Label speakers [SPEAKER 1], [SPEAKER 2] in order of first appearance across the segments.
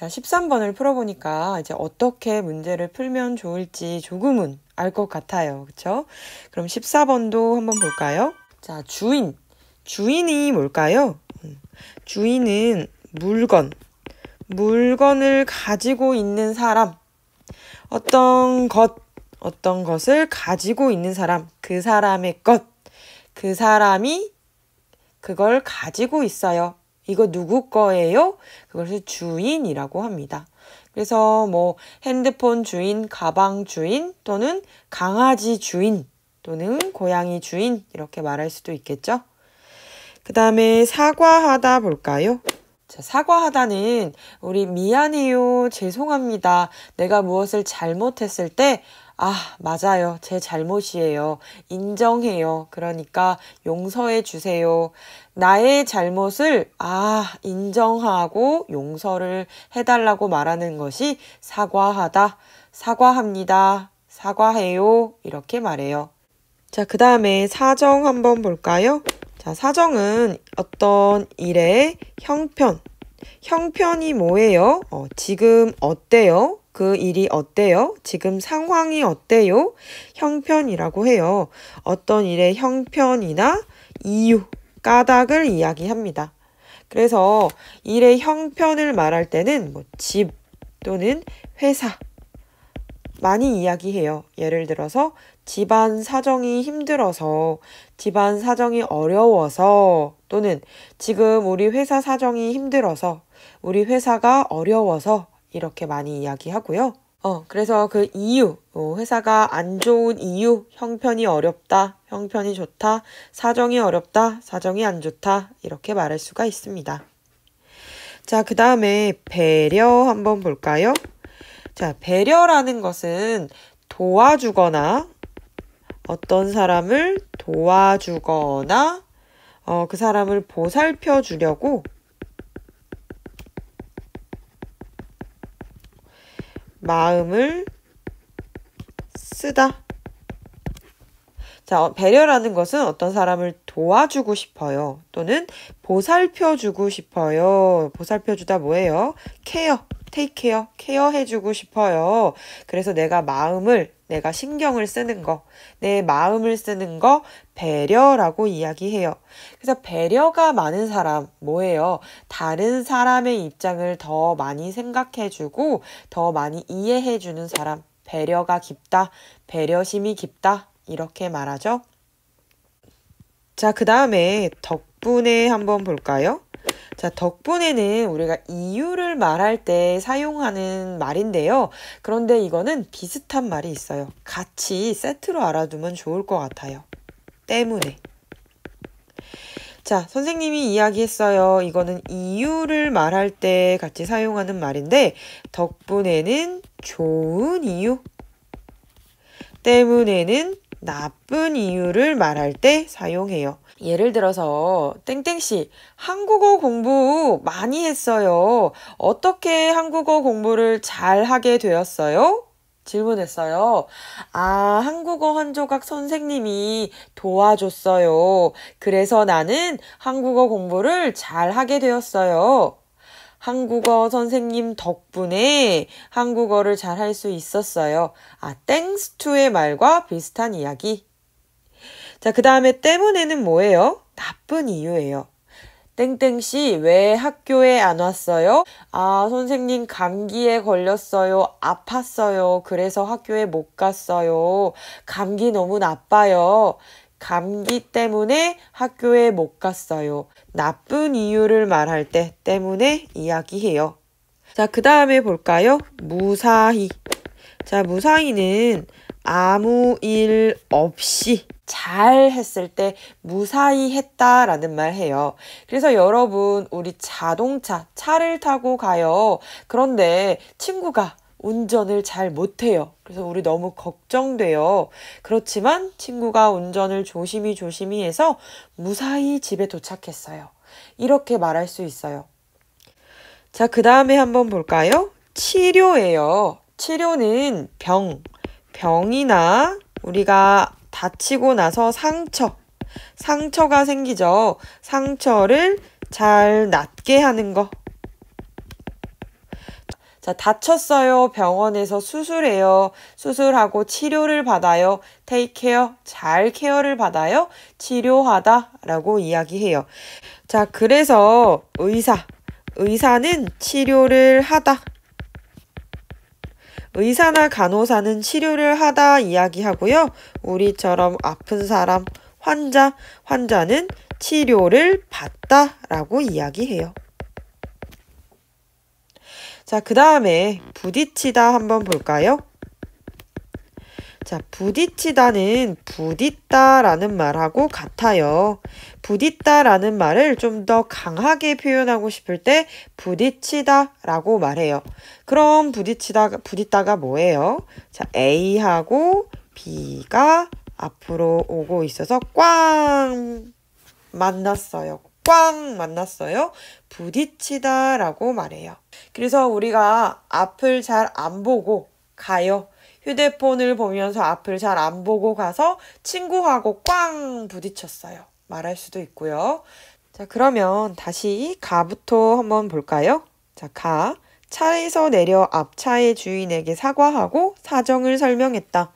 [SPEAKER 1] 자, 13번을 풀어보니까 이제 어떻게 문제를 풀면 좋을지 조금은 알 것 같아요. 그쵸? 그럼 14번도 한번 볼까요? 자, 주인. 주인이 뭘까요? 음, 주인은 물건. 물건을 가지고 있는 사람. 어떤 것. 어떤 것을 가지고 있는 사람. 그 사람의 것. 그 사람이 그걸 가지고 있어요. 이거 누구 거예요? 그것을 주인이라고 합니다. 그래서 뭐 핸드폰 주인, 가방 주인 또는 강아지 주인 또는 고양이 주인 이렇게 말할 수도 있겠죠. 그 다음에 사과하다 볼까요? 자, 사과하다는 우리 미안해요, 죄송합니다, 내가 무엇을 잘못했을 때 아, 맞아요. 제 잘못이에요. 인정해요. 그러니까 용서해 주세요. 나의 잘못을, 아, 인정하고 용서를 해달라고 말하는 것이 사과하다. 사과합니다. 사과해요. 이렇게 말해요. 자, 그 다음에 사정 한번 볼까요? 자, 사정은 어떤 일의 형편. 형편이 뭐예요? 어, 지금 어때요? 그 일이 어때요? 지금 상황이 어때요? 형편이라고 해요. 어떤 일의 형편이나 이유, 까닭을 이야기합니다. 그래서 일의 형편을 말할 때는 뭐집 또는 회사 많이 이야기해요. 예를 들어서 집안 사정이 힘들어서, 집안 사정이 어려워서, 또는 지금 우리 회사 사정이 힘들어서, 우리 회사가 어려워서 이렇게 많이 이야기하고요. 어, 그래서 그 이유, 어, 회사가 안 좋은 이유, 형편이 어렵다, 형편이 좋다, 사정이 어렵다, 사정이 안 좋다, 이렇게 말할 수가 있습니다. 자, 그 다음에 배려 한번 볼까요? 자, 배려라는 것은 도와주거나 어떤 사람을 도와주거나 어, 그 사람을 보살펴 주려고 마음을 쓰다. 자, 어, 배려라는 것은 어떤 사람을 도와주고 싶어요. 또는 보살펴주고 싶어요. 보살펴주다 뭐예요? 케어, 테이크 케어, 케어해주고 싶어요. 그래서 내가 마음을 내가 신경을 쓰는 거, 내 마음을 쓰는 거, 배려라고 이야기해요. 그래서 배려가 많은 사람, 뭐예요? 다른 사람의 입장을 더 많이 생각해주고, 더 많이 이해해주는 사람, 배려가 깊다, 배려심이 깊다, 이렇게 말하죠. 자, 그 다음에 덕 덕분에 한번 볼까요? 자, 덕분에는 우리가 이유를 말할 때 사용하는 말인데요. 그런데 이거는 비슷한 말이 있어요. 같이 세트로 알아두면 좋을 것 같아요. 때문에. 자, 선생님이 이야기했어요. 이거는 이유를 말할 때 같이 사용하는 말인데, 덕분에는 좋은 이유, 때문에는 나쁜 이유를 말할 때 사용해요. 예를 들어서 땡땡씨 한국어 공부 많이 했어요. 어떻게 한국어 공부를 잘 하게 되었어요? 질문했어요. 아, 한국어 한 조각 선생님이 도와줬어요. 그래서 나는 한국어 공부를 잘 하게 되었어요. 한국어 선생님 덕분에 한국어를 잘 할 수 있었어요. 아, thanks to의 말과 비슷한 이야기. 자, 그 다음에 때문에는 뭐예요? 나쁜 이유예요. 땡땡씨, 왜 학교에 안 왔어요? 아, 선생님 감기에 걸렸어요. 아팠어요. 그래서 학교에 못 갔어요. 감기 너무 나빠요. 감기 때문에 학교에 못 갔어요. 나쁜 이유를 말할 때 때문에 이야기해요. 자, 그 다음에 볼까요? 무사히. 자, 무사히는 아무 일 없이 잘 했을 때 무사히 했다라는 말 해요. 그래서 여러분, 우리 자동차, 차를 타고 가요. 그런데 친구가 운전을 잘 못해요. 그래서 우리 너무 걱정돼요. 그렇지만 친구가 운전을 조심히 조심히 해서 무사히 집에 도착했어요. 이렇게 말할 수 있어요. 자, 그 다음에 한번 볼까요? 치료예요. 치료는 병, 병이나 우리가 다치고 나서 상처, 상처가 생기죠. 상처를 잘 낫게 하는 거. 자, 다쳤어요. 병원에서 수술해요. 수술하고 치료를 받아요. take care. 잘 케어를 받아요. 치료하다. 라고 이야기해요. 자, 그래서 의사. 의사는 치료를 하다. 의사나 간호사는 치료를 하다 이야기하고요. 우리처럼 아픈 사람, 환자, 환자는 치료를 받다 라고 이야기해요. 자, 그 다음에 부딪히다 한번 볼까요? 자, 부딪히다는 부딪다라는 말하고 같아요. 부딪다라는 말을 좀 더 강하게 표현하고 싶을 때 부딪히다라고 말해요. 그럼 부딪히다 부딪다가 뭐예요? 자, A하고 B가 앞으로 오고 있어서 꽝 만났어요. 꽝 만났어요. 부딪히다 라고 말해요. 그래서 우리가 앞을 잘 안 보고 가요. 휴대폰을 보면서 앞을 잘 안 보고 가서 친구하고 꽝 부딪혔어요. 말할 수도 있고요. 자, 그러면 다시 가부터 한번 볼까요? 자, 가. 차에서 내려 앞차의 주인에게 사과하고 사정을 설명했다.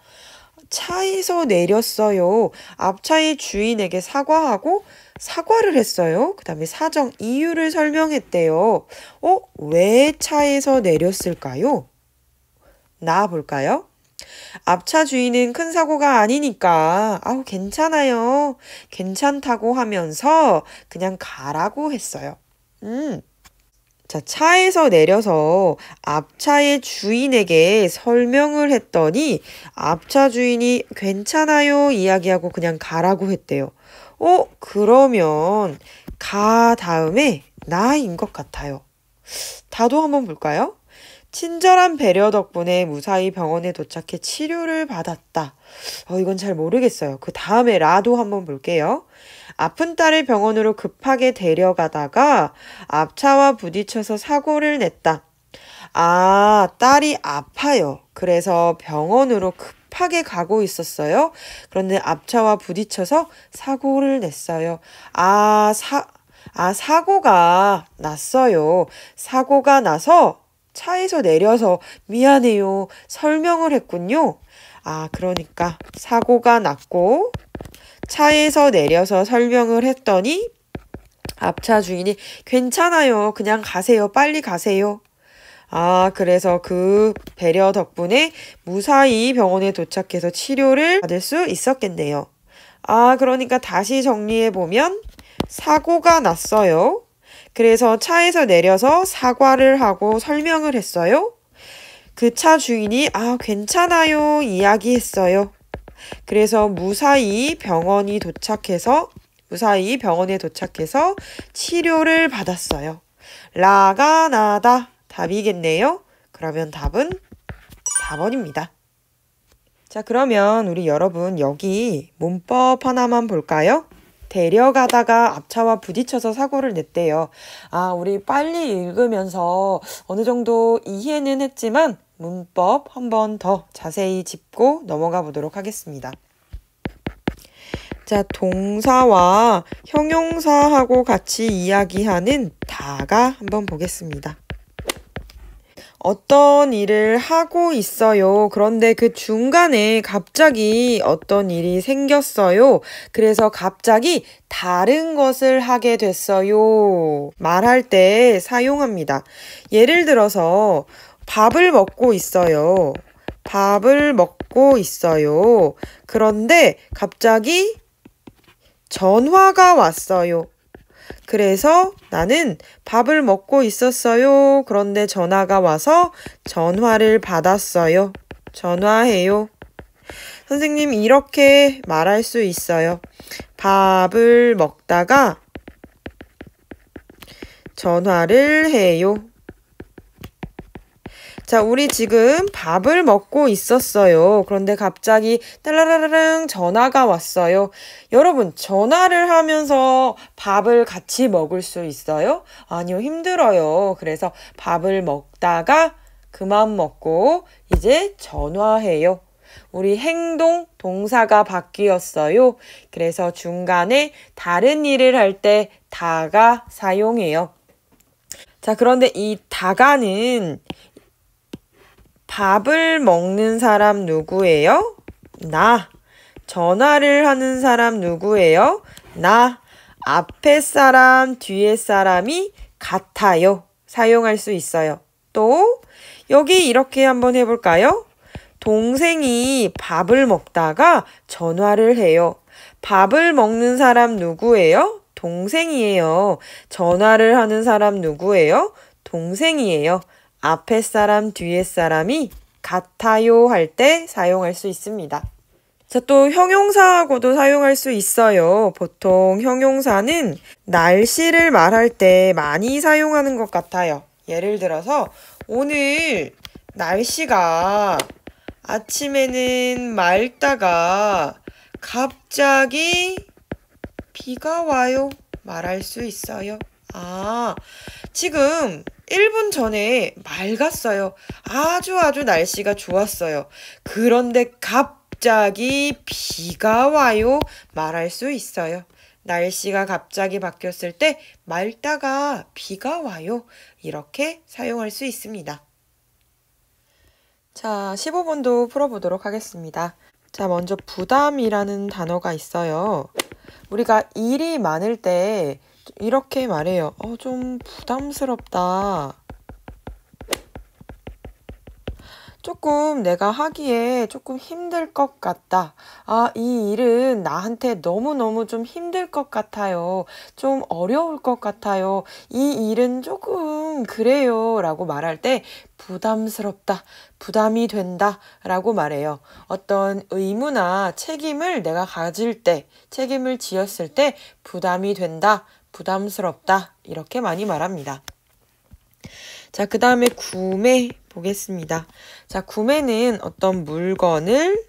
[SPEAKER 1] 차에서 내렸어요. 앞차의 주인에게 사과하고 사과를 했어요. 그 다음에 사정 이유를 설명했대요. 어? 왜 차에서 내렸을까요? 나와볼까요? 앞차 주인은 큰 사고가 아니니까, 아우, 괜찮아요. 괜찮다고 하면서 그냥 가라고 했어요. 음. 자, 차에서 내려서 앞차의 주인에게 설명을 했더니 앞차 주인이 괜찮아요 이야기하고 그냥 가라고 했대요. 어, 그러면 가 다음에 나인 것 같아요. 다도 한번 볼까요? 친절한 배려 덕분에 무사히 병원에 도착해 치료를 받았다. 어, 이건 잘 모르겠어요. 그 다음에 라도 한번 볼게요. 아픈 딸을 병원으로 급하게 데려가다가 앞차와 부딪혀서 사고를 냈다. 아, 딸이 아파요. 그래서 병원으로 급하게 가고 있었어요. 그런데 앞차와 부딪혀서 사고를 냈어요. 아, 사, 아, 사고가 났어요. 사고가 나서 차에서 내려서 미안해요. 설명을 했군요. 아, 그러니까 사고가 났고 차에서 내려서 설명을 했더니 앞차 주인이 괜찮아요. 그냥 가세요. 빨리 가세요. 아, 그래서 그 배려 덕분에 무사히 병원에 도착해서 치료를 받을 수 있었겠네요. 아, 그러니까 다시 정리해보면 사고가 났어요. 그래서 차에서 내려서 사과를 하고 설명을 했어요. 그 차 주인이 아, 괜찮아요. 이야기했어요. 그래서 무사히 병원이 도착해서 무사히 병원에 도착해서 치료를 받았어요. 라가 나다 답이겠네요. 그러면 답은 4번입니다. 자, 그러면 우리 여러분 여기 문법 하나만 볼까요? 데려가다가 앞차와 부딪혀서 사고를 냈대요. 아, 우리 빨리 읽으면서 어느 정도 이해는 했지만 문법 한 번 더 자세히 짚고 넘어가 보도록 하겠습니다. 자, 동사와 형용사하고 같이 이야기하는 다가 한번 보겠습니다. 어떤 일을 하고 있어요. 그런데 그 중간에 갑자기 어떤 일이 생겼어요. 그래서 갑자기 다른 것을 하게 됐어요. 말할 때 사용합니다. 예를 들어서 밥을 먹고 있어요. 밥을 먹고 있어요. 그런데 갑자기 전화가 왔어요. 그래서 나는 밥을 먹고 있었어요. 그런데 전화가 와서 전화를 받았어요. 전화해요. 선생님, 이렇게 말할 수 있어요. 밥을 먹다가 전화를 해요. 자, 우리 지금 밥을 먹고 있었어요. 그런데 갑자기 딸라라랑 전화가 왔어요. 여러분, 전화를 하면서 밥을 같이 먹을 수 있어요? 아니요, 힘들어요. 그래서 밥을 먹다가 그만 먹고 이제 전화해요. 우리 행동 동사가 바뀌었어요. 그래서 중간에 다른 일을 할 때 다가 사용해요. 자, 그런데 이 다가는 밥을 먹는 사람 누구예요? 나. 전화를 하는 사람 누구예요? 나. 앞에 사람, 뒤에 사람이 같아요. 사용할 수 있어요. 또, 여기 이렇게 한번 해볼까요? 동생이 밥을 먹다가 전화를 해요. 밥을 먹는 사람 누구예요? 동생이에요. 전화를 하는 사람 누구예요? 동생이에요. 앞에 사람, 뒤에 사람이 같아요 할 때 사용할 수 있습니다. 자, 또 형용사하고도 사용할 수 있어요. 보통 형용사는 날씨를 말할 때 많이 사용하는 것 같아요. 예를 들어서 오늘 날씨가 아침에는 맑다가 갑자기 비가 와요 말할 수 있어요. 아, 지금 1분 전에 맑았어요. 아주 아주 날씨가 좋았어요. 그런데 갑자기 비가 와요. 말할 수 있어요. 날씨가 갑자기 바뀌었을 때 맑다가 비가 와요. 이렇게 사용할 수 있습니다. 자, 15번도 풀어보도록 하겠습니다. 자, 먼저 부담이라는 단어가 있어요. 우리가 일이 많을 때 이렇게 말해요. 어, 좀 부담스럽다. 조금 내가 하기에 조금 힘들 것 같다. 아, 이 일은 나한테 너무너무 좀 힘들 것 같아요. 좀 어려울 것 같아요. 이 일은 조금 그래요. 라고 말할 때 부담스럽다. 부담이 된다. 라고 말해요. 어떤 의무나 책임을 내가 가질 때, 책임을 지었을 때 부담이 된다. 부담스럽다. 이렇게 많이 말합니다. 자, 그 다음에 구매 보겠습니다. 자, 구매는 어떤 물건을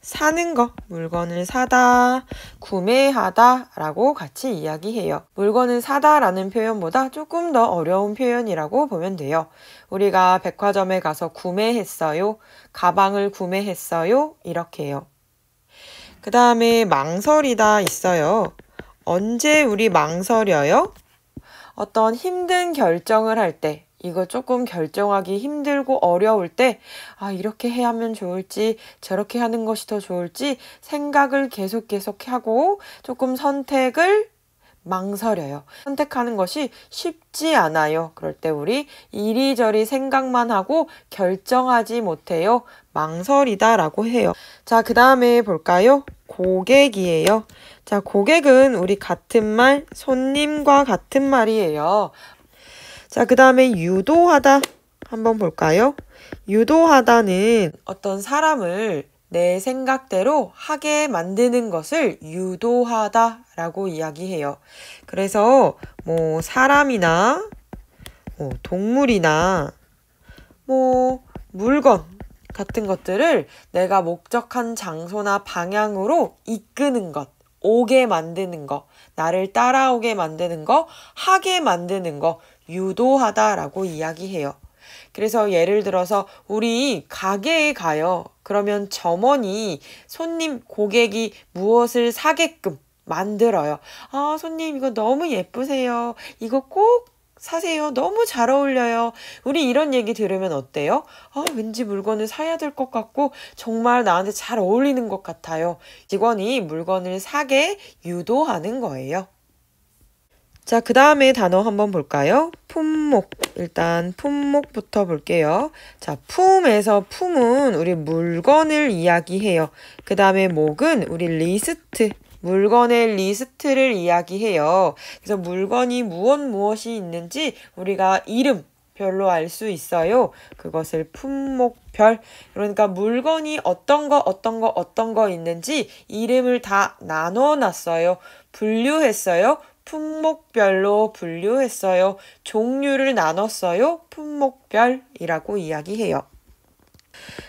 [SPEAKER 1] 사는 거, 물건을 사다, 구매하다 라고 같이 이야기해요. 물건을 사다 라는 표현보다 조금 더 어려운 표현이라고 보면 돼요. 우리가 백화점에 가서 구매했어요. 가방을 구매했어요. 이렇게 해요. 그 다음에 망설이다 있어요. 언제 우리 망설여요? 어떤 힘든 결정을 할 때, 이거 조금 결정하기 힘들고 어려울 때, 아, 이렇게 해야 하면 좋을지, 저렇게 하는 것이 더 좋을지 생각을 계속 계속 하고 조금 선택을 망설여요. 선택하는 것이 쉽지 않아요. 그럴 때 우리 이리저리 생각만 하고 결정하지 못해요. 망설이다라고 해요. 자, 그 다음에 볼까요? 고객이에요. 자, 고객은 우리 같은 말, 손님과 같은 말이에요. 자, 그 다음에 유도하다 한번 볼까요? 유도하다는 어떤 사람을 내 생각대로 하게 만드는 것을 유도하다 라고 이야기해요. 그래서 뭐 사람이나 뭐 동물이나 뭐 물건 같은 것들을 내가 목적한 장소나 방향으로 이끄는 것, 오게 만드는 것, 나를 따라오게 만드는 것, 하게 만드는 것, 유도하다라고 이야기해요. 그래서 예를 들어서 우리 가게에 가요. 그러면 점원이 손님, 고객이 무엇을 사게끔 만들어요. 아, 손님, 이거 너무 예쁘세요. 이거 꼭 사세요. 너무 잘 어울려요. 우리 이런 얘기 들으면 어때요? 아, 왠지 물건을 사야 될 것 같고 정말 나한테 잘 어울리는 것 같아요. 직원이 물건을 사게 유도하는 거예요. 자, 그 다음에 단어 한번 볼까요? 품목. 일단 품목부터 볼게요. 자, 품에서 품은 우리 물건을 이야기해요. 그 다음에 목은 우리 리스트. 물건의 리스트를 이야기해요. 그래서 물건이 무엇 무엇이 있는지 우리가 이름, 별로 알 수 있어요. 그것을 품목별. 그러니까 물건이 어떤 거, 어떤 거, 어떤 거 있는지 이름을 다 나눠 놨어요. 분류했어요. 품목별로 분류했어요. 종류를 나눴어요. 품목별이라고 이야기해요.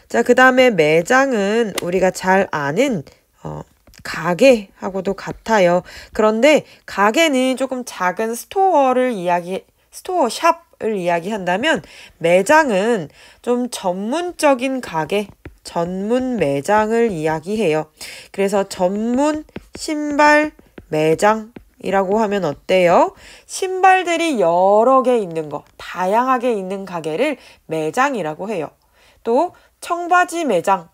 [SPEAKER 1] 자, 그 다음에 매장은 우리가 잘 아는, 어, 가게하고도 같아요. 그런데 가게는 조금 작은 스토어를 이야기, 스토어 샵을 이야기한다면 매장은 좀 전문적인 가게, 전문 매장을 이야기해요. 그래서 전문 신발 매장 이라고 하면 어때요? 신발들이 여러 개 있는 거, 다양하게 있는 가게를 매장이라고 해요. 또 청바지 매장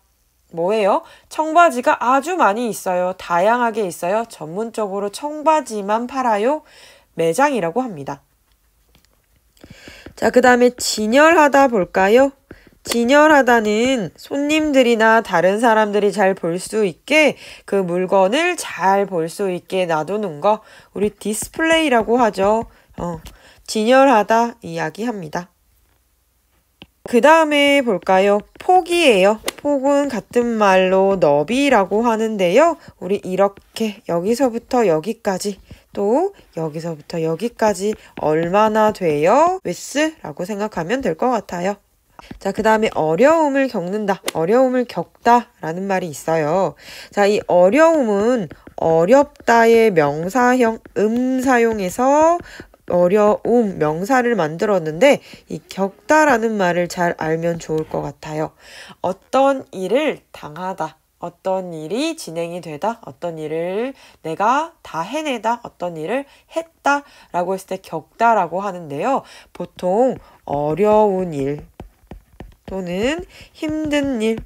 [SPEAKER 1] 뭐예요? 청바지가 아주 많이 있어요. 다양하게 있어요. 전문적으로 청바지만 팔아요. 매장이라고 합니다. 자, 그 다음에 진열하다 볼까요? 진열하다는 손님들이나 다른 사람들이 잘 볼 수 있게 그 물건을 잘 볼 수 있게 놔두는 거 우리 디스플레이라고 하죠. 어, 진열하다 이야기합니다. 그 다음에 볼까요? 폭이에요. 폭은 같은 말로 너비라고 하는데요. 우리 이렇게 여기서부터 여기까지 또 여기서부터 여기까지 얼마나 돼요? 웨스? 라고 생각하면 될 것 같아요. 자, 그 다음에 어려움을 겪는다, 어려움을 겪다 라는 말이 있어요. 자, 이 어려움은 어렵다의 명사형 음사용에서 어려움 명사를 만들었는데 이 겪다라는 말을 잘 알면 좋을 것 같아요. 어떤 일을 당하다. 어떤 일이 진행이 되다, 어떤 일을 내가 다 해내다, 어떤 일을 했다 라고 했을 때 겪다라고 하는데요. 보통 어려운 일 또는 힘든 일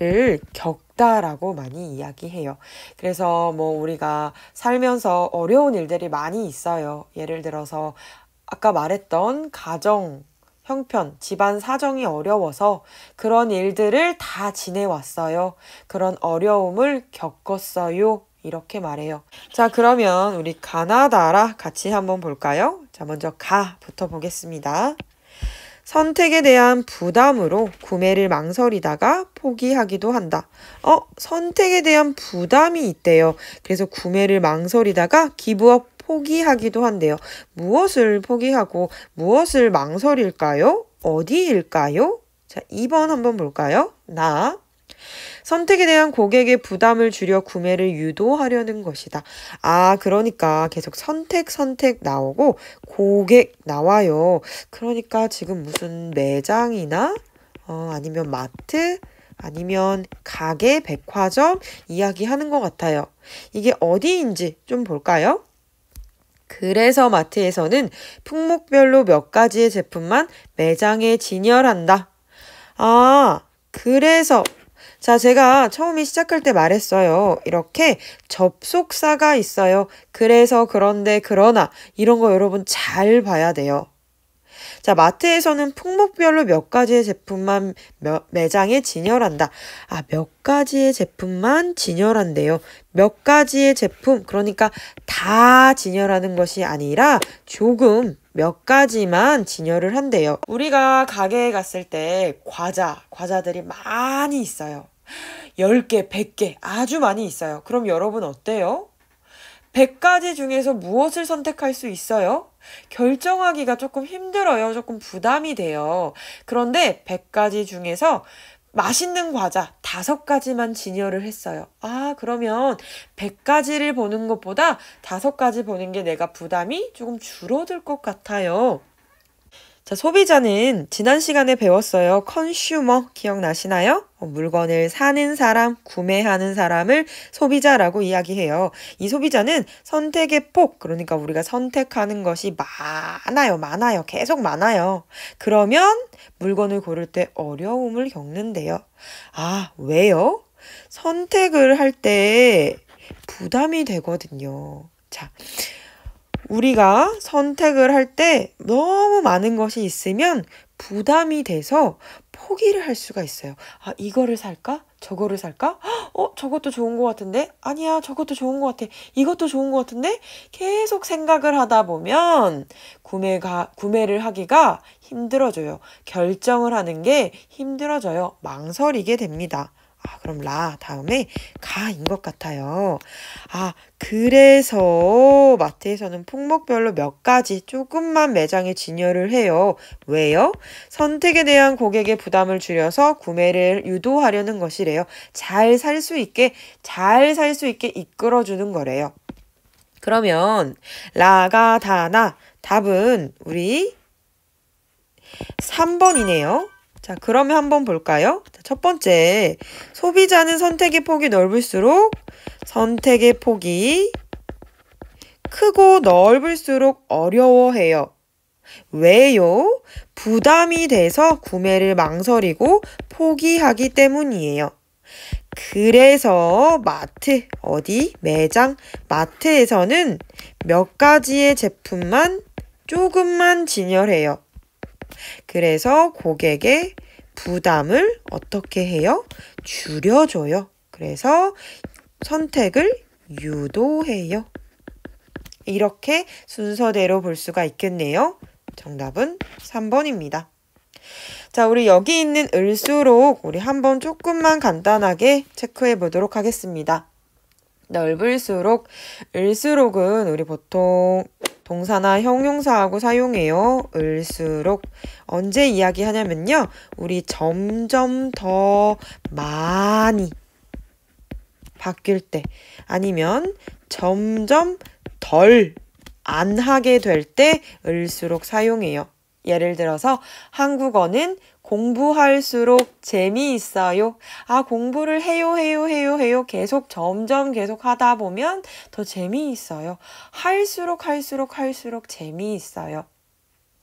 [SPEAKER 1] 시를 겪다라고 많이 이야기해요. 그래서 뭐 우리가 살면서 어려운 일들이 많이 있어요. 예를 들어서 아까 말했던 가정 형편, 집안 사정이 어려워서 그런 일들을 다 지내왔어요. 그런 어려움을 겪었어요. 이렇게 말해요. 자, 그러면 우리 가나다라 같이 한번 볼까요? 자, 먼저 가부터 보겠습니다. 선택에 대한 부담으로 구매를 망설이다가 포기하기도 한다. 어, 선택에 대한 부담이 있대요. 그래서 구매를 망설이다가 기부업 포기하기도 한대요. 무엇을 포기하고 무엇을 망설일까요? 어디일까요? 자, 2번 한번 볼까요? 나, 선택에 대한 고객의 부담을 줄여 구매를 유도하려는 것이다. 아, 그러니까 계속 선택, 선택 나오고 고객 나와요. 그러니까 지금 무슨 매장이나 어, 아니면 마트 아니면 가게, 백화점 이야기하는 것 같아요. 이게 어디인지 좀 볼까요? 그래서 마트에서는 품목별로 몇 가지의 제품만 매장에 진열한다. 아, 그래서 자, 제가 처음에 시작할 때 말했어요. 이렇게 접속사가 있어요. 그래서 그런데 그러나 이런 거 여러분 잘 봐야 돼요. 자, 마트에서는 품목별로 몇 가지의 제품만 몇, 매장에 진열한다. 아, 몇 가지의 제품만 진열한대요. 몇 가지의 제품, 그러니까 다 진열하는 것이 아니라 조금 몇 가지만 진열을 한대요. 우리가 가게에 갔을 때 과자, 과자들이 많이 있어요. 10개, 100개 아주 많이 있어요. 그럼 여러분 어때요? 100가지 중에서 무엇을 선택할 수 있어요? 결정하기가 조금 힘들어요. 조금 부담이 돼요. 그런데 100가지 중에서 맛있는 과자 다섯 가지만 진열을 했어요. 아, 그러면 1가지를 보는 것보다 다섯 가지 보는 게 내가 부담이 조금 줄어들 것 같아요. 자, 소비자는 지난 시간에 배웠어요. 컨슈머 기억나시나요? 어, 물건을 사는 사람, 구매하는 사람을 소비자라고 이야기해요. 이 소비자는 선택의 폭, 그러니까 우리가 선택하는 것이 많아요, 많아요, 계속 많아요. 그러면 물건을 고를 때 어려움을 겪는데요. 아, 왜요? 선택을 할 때 부담이 되거든요. 자, 우리가 선택을 할 때 너무 많은 것이 있으면 부담이 돼서 포기를 할 수가 있어요. 아, 이거를 살까? 저거를 살까? 어, 저것도 좋은 것 같은데? 아니야, 저것도 좋은 것 같아. 이것도 좋은 것 같은데? 계속 생각을 하다 보면 구매가, 구매를 하기가 힘들어져요. 결정을 하는 게 힘들어져요. 망설이게 됩니다. 아, 그럼 라 다음에 가인 것 같아요. 아, 그래서 마트에서는 품목별로 몇 가지 조금만 매장에 진열을 해요. 왜요? 선택에 대한 고객의 부담을 줄여서 구매를 유도하려는 것이래요. 잘 살 수 있게, 잘 살 수 있게 이끌어주는 거래요. 그러면 라가 다나 답은 우리 3번이네요. 자, 그러면 한번 볼까요? 첫 번째, 소비자는 선택의 폭이 넓을수록 선택의 폭이 크고 넓을수록 어려워해요. 왜요? 부담이 돼서 구매를 망설이고 포기하기 때문이에요. 그래서 마트, 어디, 매장, 마트에서는 몇 가지의 제품만 조금만 진열해요. 그래서 고객의 부담을 어떻게 해요? 줄여줘요. 그래서 선택을 유도해요. 이렇게 순서대로 볼 수가 있겠네요. 정답은 3번입니다. 자, 우리 여기 있는 을수록 우리 한번 조금만 간단하게 체크해 보도록 하겠습니다. 넓을수록, 을수록은 우리 보통 동사나 형용사하고 사용해요. 을수록 언제 이야기하냐면요. 우리 점점 더 많이 바뀔 때 아니면 점점 덜 안 하게 될 때을수록 사용해요. 예를 들어서 한국어는 공부할수록 재미있어요. 아, 공부를 해요, 해요, 해요, 해요. 계속 점점 계속 하다 보면 더 재미있어요. 할수록 할수록 할수록 재미있어요.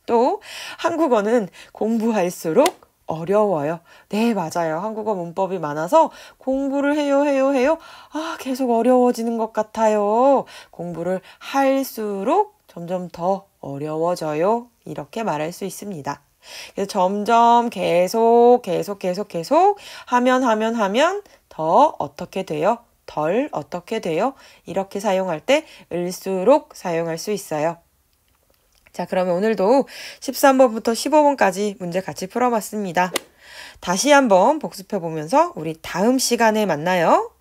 [SPEAKER 1] 또, 한국어는 공부할수록 어려워요. 네, 맞아요. 한국어 문법이 많아서 공부를 해요, 해요, 해요. 아, 계속 어려워지는 것 같아요. 공부를 할수록 점점 더 어려워져요. 이렇게 말할 수 있습니다. 그래서 점점 계속, 계속, 계속, 계속 하면, 하면, 하면 더 어떻게 돼요? 덜 어떻게 돼요? 이렇게 사용할 때 을수록 사용할 수 있어요. 자, 그러면 오늘도 13번부터 15번까지 문제 같이 풀어봤습니다. 다시 한번 복습해 보면서 우리 다음 시간에 만나요.